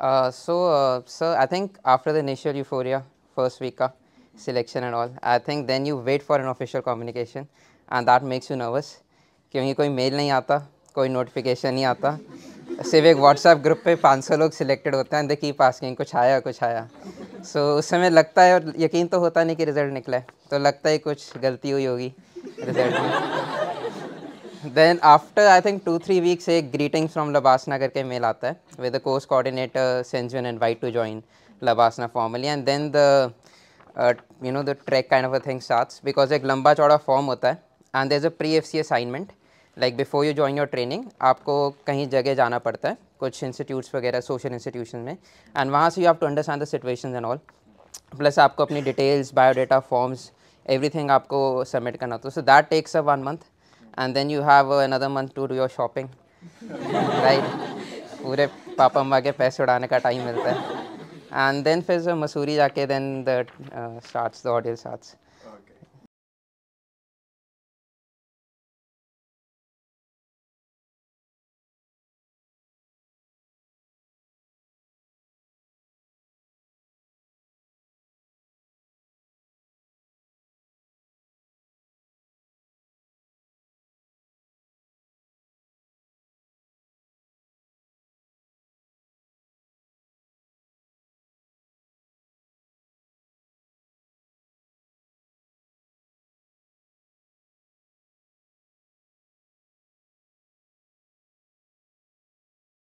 Uh, so, uh, so I think after the initial euphoria, first week uh, selection and all, I think then you wait for an official communication and that makes you nervous क्योंकि कोई mail नहीं आता कोई notification नहीं आता सिर्फ एक WhatsApp group पे 500 लोग सिलेक्टेड होते हैं दे कीप आस्किंग कुछ आया कुछ आया सो so, उस समय लगता है और यकीन तो होता नहीं कि रिज़ल्ट निकला है तो लगता है कुछ गलती हुई होगी रिज़ल्ट में then after I think two three weeks एक ग्रीटिंग्स फ्रॉम लबासना करके मेल आता है विद द कोर्स कोऑर्डिनेटर सेंजन invite to join LBSNAA formally and then the you know the track kind of a thing starts because एक लंबा चौड़ा form होता है and there is a pre F C assignment like before you join your training आपको कहीं जगह जाना पड़ता है कुछ इंस्टीट्यूट्स वगैरह सोशल इंस्टीट्यूशन में एंड वहाँ से you have to understand the situation and all plus आपको अपनी डिटेल्स बायोडाटा फॉर्म्स एवरीथिंग आपको सबमिट करना होता है so that takes a one month and then you have another month to do your shopping. right? and then, Masuri, then the uh, starts, the audio starts. Okay.